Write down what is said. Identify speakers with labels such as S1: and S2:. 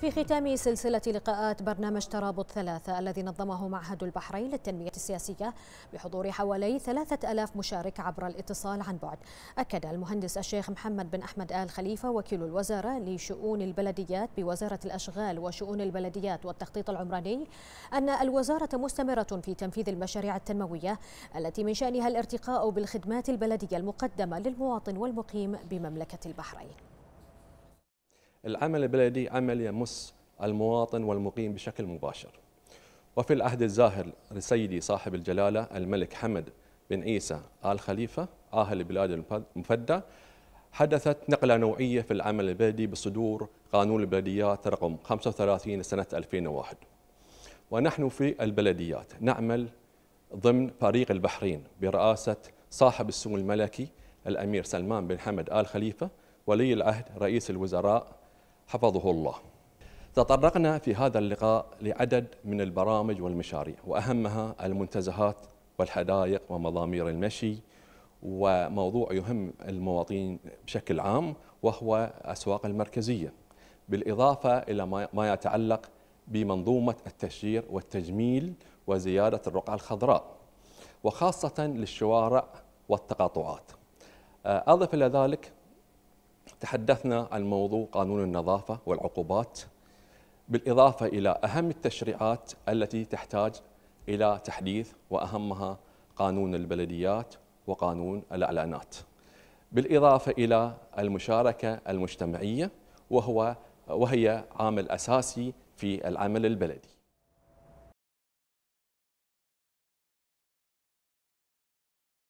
S1: في ختام سلسلة لقاءات برنامج ترابط ثلاثة الذي نظمه معهد البحرين للتنمية السياسية بحضور حوالي ثلاثة ألاف مشارك عبر الاتصال عن بعد أكد المهندس الشيخ محمد بن أحمد آل خليفة وكيل الوزارة لشؤون البلديات بوزارة الأشغال وشؤون البلديات والتخطيط العمراني أن الوزارة مستمرة في تنفيذ المشاريع التنموية التي من شأنها الارتقاء بالخدمات البلدية المقدمة للمواطن والمقيم بمملكة البحرين
S2: العمل البلدي عمل يمس المواطن والمقيم بشكل مباشر وفي العهد الزاهر لسيدي صاحب الجلالة الملك حمد بن عيسى آل خليفة آهل البلاد المفدى حدثت نقلة نوعية في العمل البلدي بصدور قانون البلديات رقم 35 سنة 2001 ونحن في البلديات نعمل ضمن فريق البحرين برئاسة صاحب السمو الملكي الأمير سلمان بن حمد آل خليفة ولي العهد رئيس الوزراء حفظه الله تطرقنا في هذا اللقاء لعدد من البرامج والمشاريع وأهمها المنتزهات والحدائق ومضامير المشي وموضوع يهم المواطنين بشكل عام وهو اسواق المركزية بالإضافة إلى ما يتعلق بمنظومة التشجير والتجميل وزيادة الرقعة الخضراء وخاصة للشوارع والتقاطعات أضف إلى ذلك تحدثنا عن موضوع قانون النظافة والعقوبات بالإضافة إلى أهم التشريعات التي تحتاج إلى تحديث وأهمها قانون البلديات وقانون الإعلانات بالإضافة إلى المشاركة المجتمعية وهو وهي عامل أساسي في العمل البلدي